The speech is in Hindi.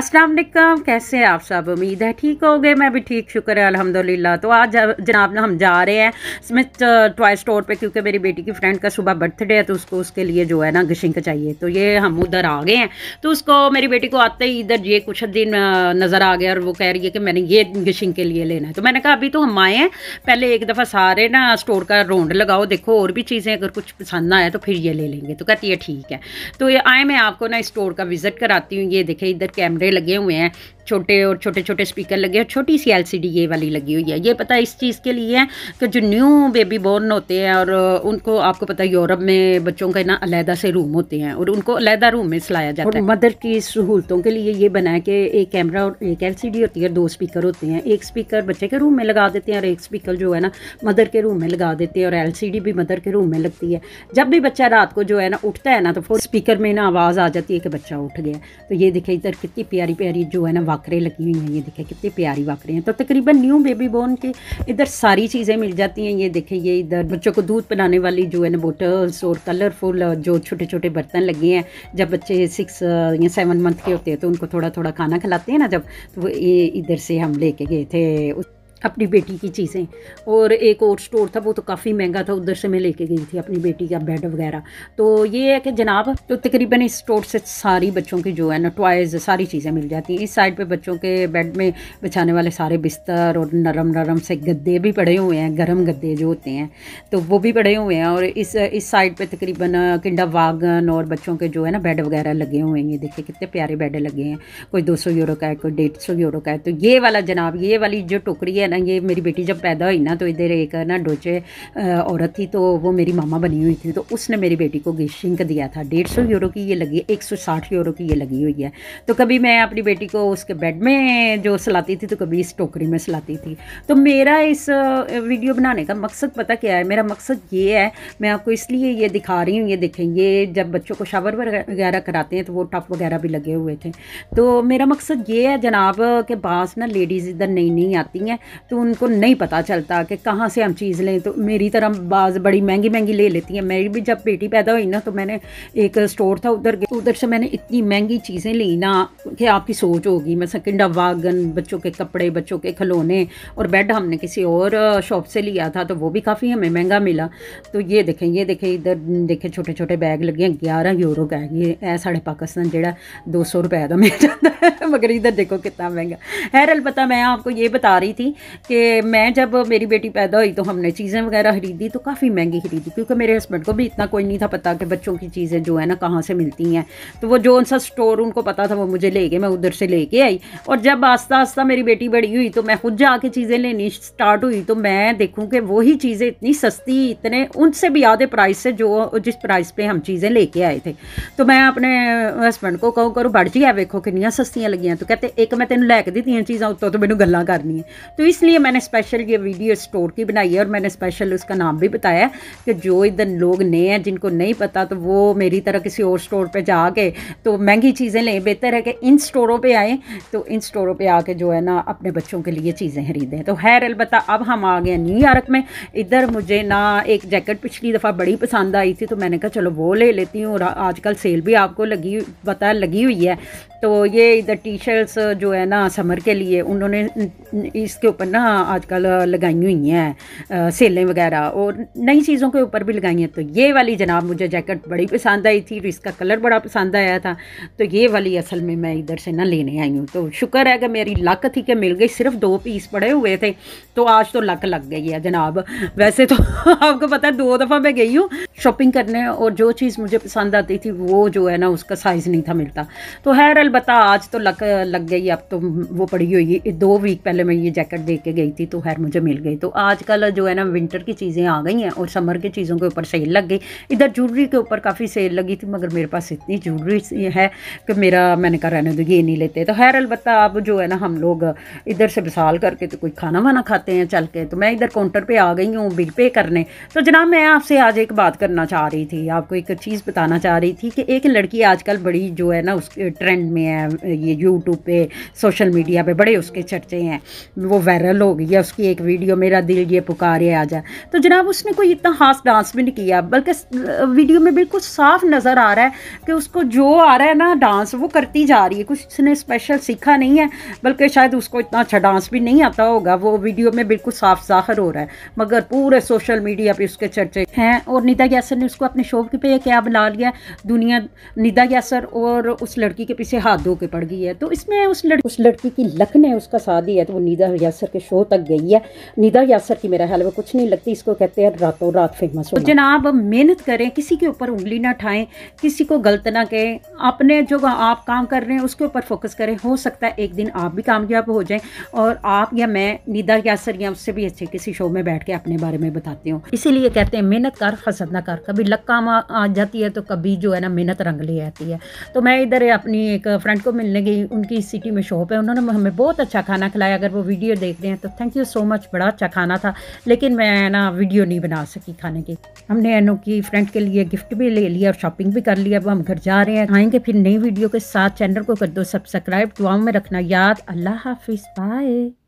अस्सलाम वालेकुम कैसे हैं आप सब उम्मीद है ठीक हो गए मैं भी ठीक शुक्र है अल्हम्दुलिल्लाह तो आज जनाब ना हम जा रहे हैं स्मिथ टॉय स्टोर पे क्योंकि मेरी बेटी की फ्रेंड का सुबह बर्थडे है तो उसको उसके लिए जो है ना गशिंक चाहिए तो ये हम उधर आ गए हैं तो उसको मेरी बेटी को आते ही इधर ये कुछ दिन uh, नज़र आ गया और वो कह रही है कि मैंने ये गशिंक के लिए लेना है तो मैंने कहा अभी तो हम आए हैं पहले एक दफ़ा सारे ना स्टोर का राउंड लगाओ देखो और भी चीज़ें अगर कुछ पसंद ना आए तो फिर ये ले लेंगे तो कहती है ठीक है तो ये आए मैं आपको ना स्टोर का विज़िट कराती हूँ ये देखे इधर कैमरे लगे हुए हैं छोटे और छोटे छोटे स्पीकर लगे और छोटी सी एलसीडी ये वाली लगी हुई है ये पता इस चीज़ के लिए है कि जो न्यू बेबी बॉर्न होते हैं और उनको आपको पता है यूरोप में बच्चों का ना अलहदा से रूम होते हैं और उनको अलहदा रूम में सिलाया जाता है मदर की सहूलतों के लिए ये है कि एक कैमरा और एक एल होती है दो स्पीकर होते हैं एक स्पीकर बच्चे के रूम में लगा देते हैं और एक स्पीकर जो है ना मदर के रूम में लगा देते हैं और एल भी मदर के रूम में लगती है जब भी बच्चा रात को जो है ना उठता है ना तो फोर स्पीकर में ना आवाज़ आ जाती है कि बच्चा उठ गया तो ये देखिए इधर कितनी प्यारी प्यारी जो है ना वाकरे लगी हुई हैं ये देखें कितनी प्यारी वाकरे हैं तो तकरीबन न्यू बेबी बोन के इधर सारी चीज़ें मिल जाती हैं ये देखें ये इधर बच्चों को दूध पिलाने वाली जो है ना बोटल्स और कलरफुल जो छोटे छोटे बर्तन लगे हैं जब बच्चे सिक्स या सेवन मंथ के होते हैं तो उनको थोड़ा थोड़ा खाना खिलाते हैं ना जब तो ये इधर से हम लेके गए थे अपनी बेटी की चीज़ें और एक और स्टोर था वो तो काफ़ी महंगा था उधर से मैं लेके गई थी अपनी बेटी का बेड वगैरह तो ये है कि जनाब तो तकरीबन इस स्टोर से सारी बच्चों की जो है ना टॉयज़ सारी चीज़ें मिल जाती हैं इस साइड पे बच्चों के बेड में बिछाने वाले सारे बिस्तर और नरम नरम से गद्दे भी पड़े हुए हैं गर्म गद्दे जो होते हैं तो वो भी पड़े हुए हैं और इस इस साइड पर तकरीबन किंडा वागन और बच्चों के जो है ना बेड वगैरह लगे हुए हैं ये देखिए कितने प्यारे बेड लगे हैं कोई दो यूरो का है कोई डेढ़ यूरो का है तो ये वाला जनाब ये वाली जो टोकरी है ना ये मेरी बेटी जब पैदा हुई ना तो इधर एक ना डोचे औरत थी तो वो मेरी मामा बनी हुई थी तो उसने मेरी बेटी को गिशिंक दिया था डेढ़ सौ यूरो की ये लगी एक सौ साठ यूरो की ये लगी हुई है तो कभी मैं अपनी बेटी को उसके बेड में जो सलाती थी तो कभी इस टोकरी में सलाती थी तो मेरा इस वीडियो बनाने का मकसद पता क्या है मेरा मकसद ये है मैं आपको इसलिए ये दिखा रही हूँ ये देखें ये जब बच्चों को शावर वगैरह कराते हैं तो वो टप वगैरह भी लगे हुए थे तो मेरा मकसद ये है जनाब के पास ना लेडीज़ इधर नई नई आती हैं तो उनको नहीं पता चलता कि कहाँ से हम चीज़ लें तो मेरी तरह बाज़ बड़ी महंगी महंगी ले लेती हैं मेरी भी जब बेटी पैदा हुई ना तो मैंने एक स्टोर था उधर उधर से मैंने इतनी महंगी चीज़ें ली ना कि आपकी सोच होगी मैं किंडा वागन बच्चों के कपड़े बच्चों के खिलौने और बेड हमने किसी और शॉप से लिया था तो वो भी काफ़ी हमें महंगा मिला तो ये देखें ये देखें इधर देखें छोटे छोटे बैग लगे हैं ग्यारह यूरो का ये है साढ़े पाकिस्तान जोड़ा दो सौ रुपए का मिल जाता है मगर इधर देखो कितना महंगा खैर पता मैं आपको ये बता रही थी कि मैं जब मेरी बेटी पैदा हुई तो हमने चीज़ें वगैरह खरीदी तो काफ़ी महंगी खरीदी क्योंकि मेरे हस्बैंड को भी इतना कोई नहीं था पता कि बच्चों की चीज़ें जो है ना कहाँ से मिलती हैं तो वो जो सा स्टोर उनको पता था वो मुझे ले गए मैं उधर से ले के आई और जब आस्ता आस्ता मेरी बेटी बड़ी हुई तो मैं खुद जाके चीज़ें लेनी स्टार्ट हुई तो मैं देखूँ कि वही चीज़ें इतनी सस्ती इतने उनसे भी आधे प्राइस से जो जिस प्राइस पर हम चीज़ें लेके आए थे तो मैं अपने हस्बैंड को कहूँ करो बढ़ जी है वेखो कितनी सस्तियाँ ਹੈਗੀਆਂ तो कहते एक मैं तेन ਲੈ दी चीज़ा उत्तों तो मैंने ਮੈਨੂੰ करनी है तो इसलिए मैंने स्पेशल ये वीडियो स्टोर की बनाई है और मैंने स्पेशल उसका नाम भी बताया कि जो इधर लोग नए हैं जिनको नहीं पता तो वो मेरी तरह किसी और स्टोर पर जाके तो महंगी चीज़ें लें बेहतर है कि इन स्टोरों पर आएँ तो इन स्टोरों पर आके जो है ना अपने बच्चों के लिए चीज़ें खरीदें तो हैर अलबत् अब हम आ गए न्यूयॉर्क में इधर मुझे ना एक जैकेट पिछली दफ़ा बड़ी पसंद आई थी तो मैंने कहा चलो वो ले लेती हूँ और आजकल सेल भी आपको लगी पता लगी हुई है तो ये इधर टी शर्ट्स uh, जो है ना समर के लिए उन्होंने इसके ऊपर ना आजकल uh, लगाई हुई हैं uh, सेलें वगैरह और नई चीज़ों के ऊपर भी लगाई हैं तो ये वाली जनाब मुझे जैकेट बड़ी पसंद आई थी तो इसका कलर बड़ा पसंद आया था तो ये वाली असल में मैं इधर से ना लेने आई हूँ तो शुक्र है कि मेरी लक थी कि मिल गई सिर्फ दो पीस पड़े हुए थे तो आज तो लक लग गई है जनाब वैसे तो आपको पता है दो दफ़ा मैं गई हूँ शॉपिंग करने और जो चीज़ मुझे पसंद आती थी वो जो है ना उसका साइज़ नहीं था मिलता तो हैर अलबत्ता आज तो लग तक लग गई अब तो वो पड़ी हुई दो वीक पहले मैं ये जैकेट दे के गई थी तो खैर मुझे मिल गई तो आजकल जो है ना विंटर की चीज़ें आ गई हैं और समर की चीज़ों के ऊपर सेल लग गई इधर ज्वेलरी के ऊपर काफ़ी सेल लगी थी मगर मेरे पास इतनी ज्वेलरी है कि मेरा मैंने कहा रहने दो ये नहीं लेते तो खैर अलबत्त अब जो है ना हम लोग इधर से विशाल करके तो कोई खाना वाना खाते हैं चल के तो मैं इधर काउंटर पर आ गई हूँ बिल पे करने तो जनाब मैं आपसे आज एक बात करना चाह रही थी आपको एक चीज़ बताना चाह रही थी कि एक लड़की आजकल बड़ी जो है ना उस ट्रेंड में है ये यूट्यूब पे सोशल मीडिया पे बड़े उसके चर्चे हैं वो वायरल हो गई है उसकी एक वीडियो मेरा दिल ये पुकारे आ जाए तो जनाब उसने कोई इतना खास डांस भी नहीं किया बल्कि वीडियो में बिल्कुल साफ नज़र आ रहा है कि उसको जो आ रहा है ना डांस वो करती जा रही है कुछ उसने स्पेशल सीखा नहीं है बल्कि शायद उसको इतना अच्छा डांस भी नहीं आता होगा वो वीडियो में बिल्कुल साफ जाहिर हो रहा है मगर पूरे सोशल मीडिया पर उसके चर्चे हैं और निदा यासर ने उसको अपने शौक पे क्या बना लिया दुनिया निदा यासर और उस लड़की के पीछे हाथ धो के पड़ गई है है तो इसमें उस लड़की उस लड़की की लखन है उसका शादी है तो वो नीदा यासर के शो तक गई है नीदा यासर की मेरा ख्याल में कुछ नहीं लगती इसको कहते हैं रातों रात फेमस हो तो जनाब मेहनत करें किसी के ऊपर उंगली ना उठाएं किसी को गलत ना कहें अपने जो आप काम कर रहे हैं उसके ऊपर फोकस करें हो सकता है एक दिन आप भी कामयाब हो जाए और आप या मैं निदा यासर या उससे भी अच्छे किसी शो में बैठ के अपने बारे में बताती हूँ इसीलिए कहते हैं मेहनत कर हसद ना कर कभी लक काम आ जाती है तो कभी जो है ना मेहनत रंग ले आती है तो मैं इधर अपनी एक फ्रेंड को मिलने गई हमारी उनकी सिटी में शॉप है उन्होंने हमें बहुत अच्छा खाना खिलाया अगर वो वीडियो देख रहे हैं तो थैंक यू सो मच बड़ा अच्छा खाना था लेकिन मैं ना वीडियो नहीं बना सकी खाने की हमने अनु की फ्रेंड के लिए गिफ्ट भी ले लिया और शॉपिंग भी कर लिया अब हम घर जा रहे हैं आएंगे फिर नई वीडियो के साथ चैनल को कर दो सब्सक्राइब दुआओं में रखना याद अल्लाह हाफिज़ बाय